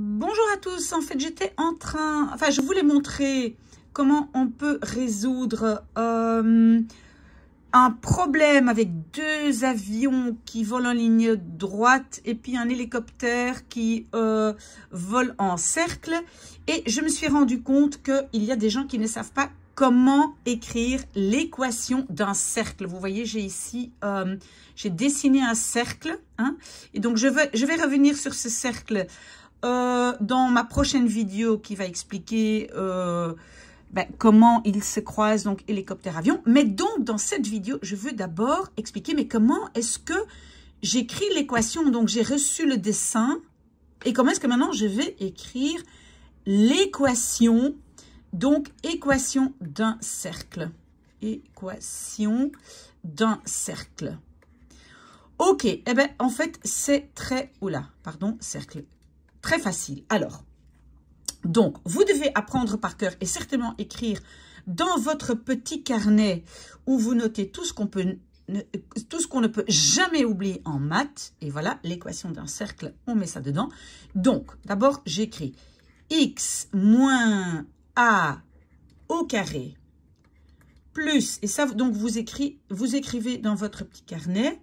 Bonjour à tous, en fait j'étais en train, enfin je voulais montrer comment on peut résoudre euh, un problème avec deux avions qui volent en ligne droite et puis un hélicoptère qui euh, vole en cercle. Et je me suis rendu compte qu'il y a des gens qui ne savent pas comment écrire l'équation d'un cercle. Vous voyez, j'ai ici, euh, j'ai dessiné un cercle. Hein. et donc je vais revenir sur ce cercle euh, dans ma prochaine vidéo qui va expliquer euh, ben, comment ils se croisent, donc hélicoptère-avion. Mais donc, dans cette vidéo, je veux d'abord expliquer, mais comment est-ce que j'écris l'équation Donc, j'ai reçu le dessin. Et comment est-ce que maintenant, je vais écrire l'équation Donc, équation d'un cercle. Équation d'un cercle. Ok, eh ben, en fait, c'est très... Oula, pardon, cercle Très facile. Alors, donc, vous devez apprendre par cœur et certainement écrire dans votre petit carnet où vous notez tout ce qu'on peut tout ce qu'on ne peut jamais oublier en maths, et voilà, l'équation d'un cercle, on met ça dedans. Donc, d'abord, j'écris x moins a au carré plus, et ça, donc, vous, vous écrivez dans votre petit carnet,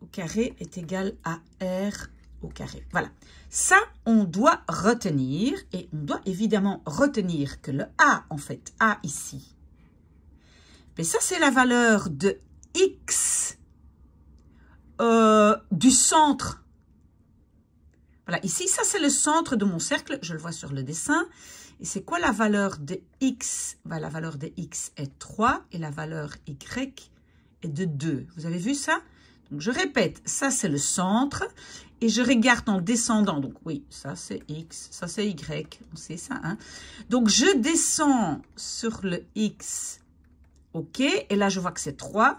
au carré est égal à r carré. Voilà. Ça, on doit retenir, et on doit évidemment retenir que le A, en fait, A ici, mais ça, c'est la valeur de X euh, du centre. Voilà, ici, ça, c'est le centre de mon cercle. Je le vois sur le dessin. Et c'est quoi la valeur de X bah, La valeur de X est 3 et la valeur Y est de 2. Vous avez vu ça donc, je répète, ça c'est le centre. Et je regarde en descendant. Donc, oui, ça c'est X, ça c'est Y. On sait ça, hein. Donc, je descends sur le X. OK. Et là, je vois que c'est 3.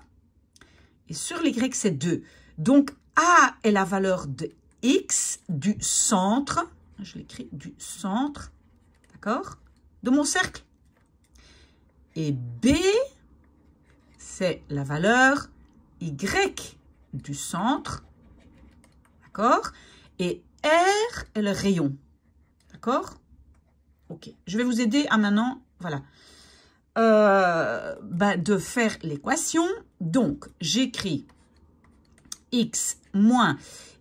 Et sur l'Y c'est 2. Donc, A est la valeur de X du centre. Je l'écris du centre. D'accord De mon cercle. Et B, c'est la valeur Y du centre, d'accord Et R est le rayon, d'accord Ok, je vais vous aider à maintenant, voilà, euh, bah, de faire l'équation. Donc, j'écris x moins,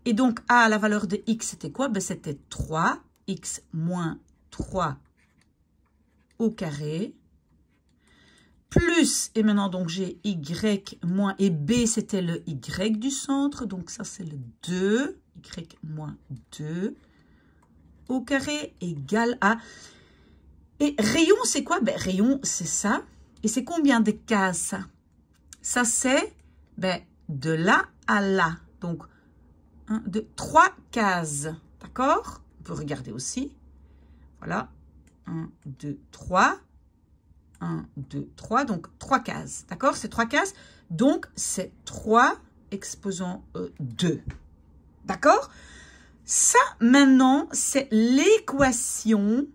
et donc A, la valeur de x, c'était quoi ben, C'était 3, x moins 3 au carré et maintenant donc j'ai Y moins, et B c'était le Y du centre, donc ça c'est le 2, Y moins 2 au carré égale à... Et rayon c'est quoi ben, Rayon c'est ça, et c'est combien de cases ça c'est ben, de là à là, donc 1, 2, 3 cases, d'accord On peut regarder aussi, voilà, 1, 2, 3, 1, 2, 3, donc 3 cases, d'accord C'est 3 cases, donc c'est 3 exposant 2, d'accord Ça, maintenant, c'est l'équation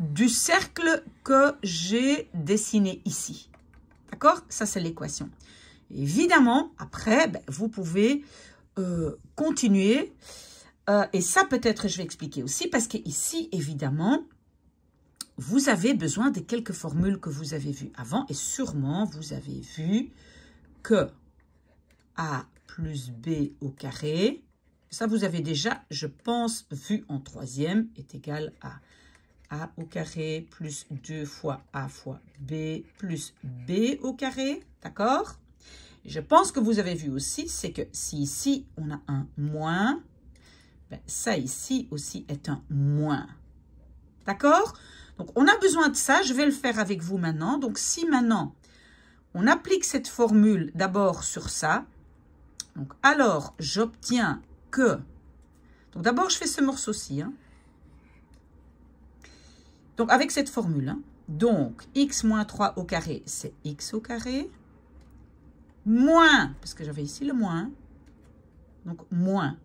du cercle que j'ai dessiné ici, d'accord Ça, c'est l'équation. Évidemment, après, ben, vous pouvez euh, continuer, euh, et ça, peut-être, je vais expliquer aussi, parce qu'ici, évidemment, vous avez besoin des quelques formules que vous avez vues avant et sûrement vous avez vu que a plus b au carré, ça vous avez déjà, je pense, vu en troisième, est égal à a au carré plus 2 fois a fois b plus b au carré, d'accord Je pense que vous avez vu aussi, c'est que si ici on a un moins, ben, ça ici aussi est un moins, d'accord donc, on a besoin de ça. Je vais le faire avec vous maintenant. Donc, si maintenant, on applique cette formule d'abord sur ça. Donc, alors, j'obtiens que... Donc, d'abord, je fais ce morceau-ci. Hein. Donc, avec cette formule. Hein. Donc, x moins 3 au carré, c'est x au carré. Moins, parce que j'avais ici le moins. Donc, moins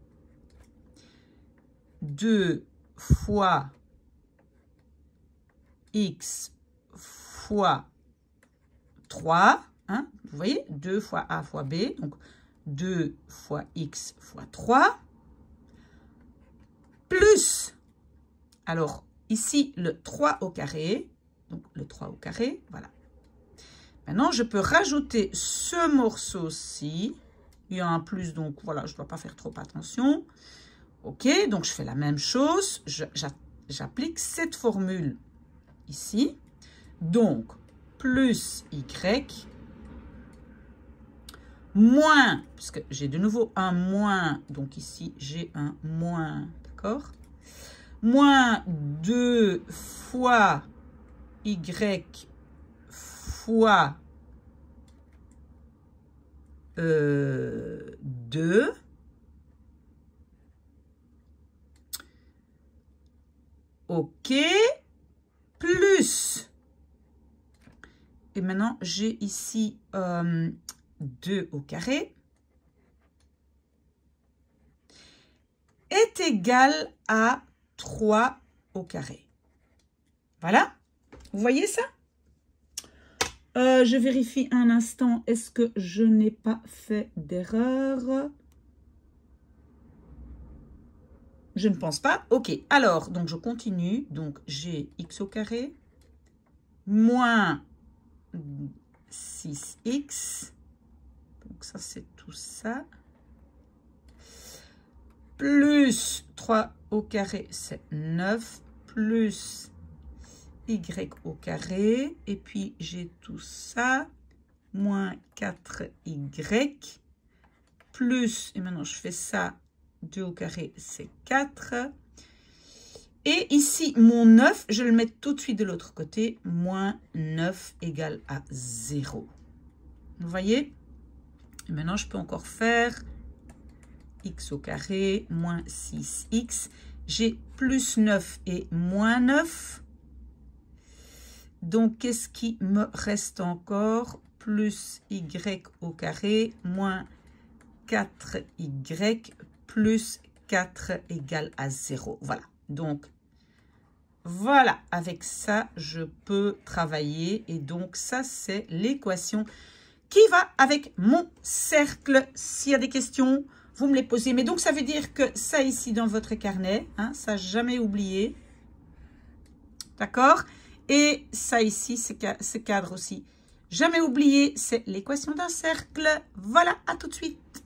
2 fois x fois 3. Hein, vous voyez, 2 fois a fois b, donc 2 fois x fois 3, plus, alors ici, le 3 au carré, donc le 3 au carré, voilà. Maintenant, je peux rajouter ce morceau-ci. Il y a un plus, donc voilà, je ne dois pas faire trop attention. OK, donc je fais la même chose. J'applique cette formule ici. Donc, plus Y, moins, puisque j'ai de nouveau un moins, donc ici j'ai un moins, d'accord Moins 2 fois Y fois euh, 2. Ok. Et maintenant, j'ai ici 2 euh, au carré est égal à 3 au carré. Voilà. Vous voyez ça euh, Je vérifie un instant. Est-ce que je n'ai pas fait d'erreur Je ne pense pas. Ok, alors, donc je continue. Donc, j'ai x au carré moins 6x. Donc ça, c'est tout ça. Plus 3 au carré, c'est 9. Plus y au carré. Et puis, j'ai tout ça. Moins 4y. Plus, et maintenant, je fais ça. 2 au carré, c'est 4. Et ici, mon 9, je le mets tout de suite de l'autre côté. Moins 9 égale à 0. Vous voyez Et Maintenant, je peux encore faire x au carré, moins 6x. J'ai plus 9 et moins 9. Donc, qu'est-ce qui me reste encore Plus y au carré, moins 4y, plus 4 égale à 0. Voilà. Donc, voilà, avec ça, je peux travailler. Et donc, ça, c'est l'équation qui va avec mon cercle. S'il y a des questions, vous me les posez. Mais donc, ça veut dire que ça ici dans votre carnet, hein, ça jamais oublié. D'accord Et ça ici, ce cadre aussi. Jamais oublié, c'est l'équation d'un cercle. Voilà, à tout de suite.